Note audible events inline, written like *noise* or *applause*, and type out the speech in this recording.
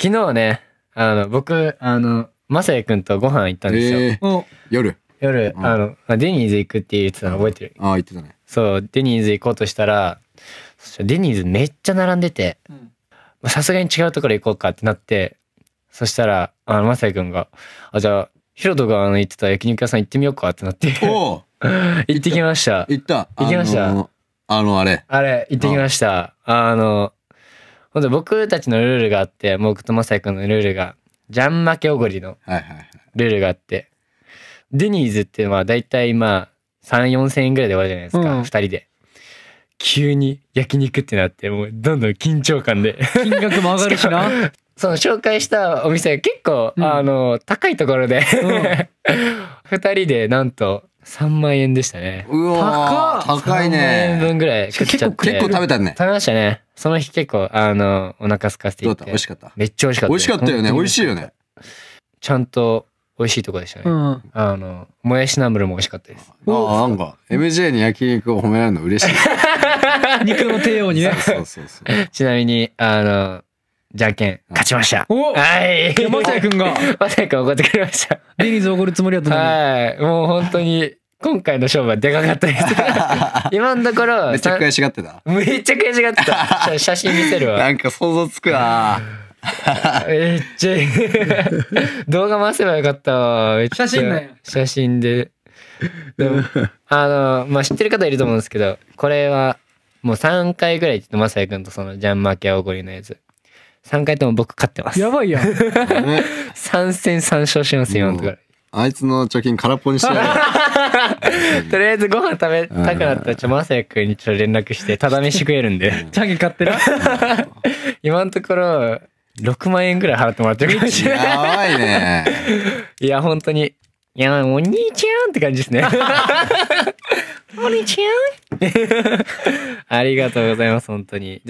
昨日ね、あの、僕、あの、まさやくんとご飯行ったんですよ。えー、夜夜、うん、あの、デニーズ行くって言ってたの覚えてるああ、言ってたね。そう、デニーズ行こうとしたら、そたデニーズめっちゃ並んでて、さすがに違うところ行こうかってなって、そしたら、あの、まさやくんが、あ、じゃあ、ヒロトがあの、行ってた焼肉屋さん行ってみようかってなって。お *laughs* 行ってきました。行った。行きました。あのあれ。あれ、行ってきました。あの、本当僕たちのルールがあって、もう僕とまさやくんのルールが、ジャン負けおごりのルールがあって、デニーズってまあ大体まあ3、4千円ぐらいで終わるじゃないですか、うん、2人で。急に焼肉ってなって、もうどんどん緊張感で。金額も上がるしな。*laughs* その紹介したお店結構、うん、あの、高いところでうん、2 *laughs* 人でなんと3万円でしたね。うわ高高いね。3万円分ぐらい食っちゃって。結構食べたね。食べましたね。その日結構、あの、お腹空かせていて。どうだった美味しかった。めっちゃ美味しかった。美味しかったよね。美味しいよね。ちゃんと美味しいとこでしたね。うん、あの、もやしナムルも美味しかったです。ああ、なんか、MJ に焼肉を褒められるの嬉しい。*laughs* 肉の帝王にね。そうそうそう。*laughs* ちなみに、あの、じゃんけん、勝ちました。おはい。山下くんが。山 *laughs* 下くん怒ってくれました。デニーズ怒るつもりだったはい。もう本当に、今回の勝負はでかかったです。*laughs* 今のところ。めちゃ悔しがってた。めっちゃ悔しがってた。*laughs* 写真見てるわ。なんか想像つくなめっちゃ、動画回せばよかったわ。めっ写真だよ。写真で。でも、あの、まあ、知ってる方いると思うんですけど、これは、もう3回ぐらいちょっとまさやくんとそのジャンマーケアおごりのやつ。3回とも僕勝ってます。やばいやん。3 *laughs* 戦3勝します、今のところ。あいつの貯金空っぽにしてやる。*laughs* とりあえずご飯食べたくなったら、ちょ、まさやくんにちょ連絡して、ただ飯食えるんで。チャギ買ってる *laughs* 今のところ、6万円ぐらい払ってもらってるかもしれない。やばいね。いや、本当に。いや、お兄ちゃんって感じですね。お兄ちゃんありがとうございます、本当に。